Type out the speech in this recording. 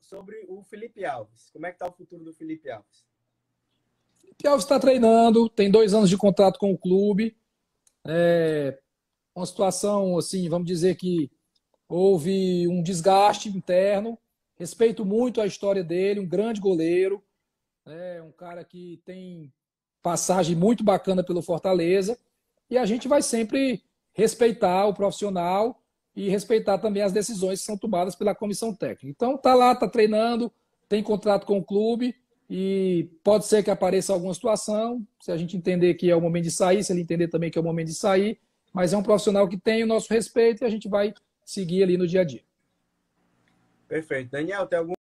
sobre o Felipe Alves. Como é que está o futuro do Felipe Alves? Felipe Alves está treinando, tem dois anos de contrato com o clube. É uma situação, assim, vamos dizer que houve um desgaste interno. Respeito muito a história dele, um grande goleiro, é um cara que tem passagem muito bacana pelo Fortaleza. E a gente vai sempre respeitar o profissional e respeitar também as decisões que são tomadas pela comissão técnica. Então, está lá, está treinando, tem contrato com o clube e pode ser que apareça alguma situação, se a gente entender que é o momento de sair, se ele entender também que é o momento de sair, mas é um profissional que tem o nosso respeito e a gente vai seguir ali no dia a dia. Perfeito. Daniel, tem algum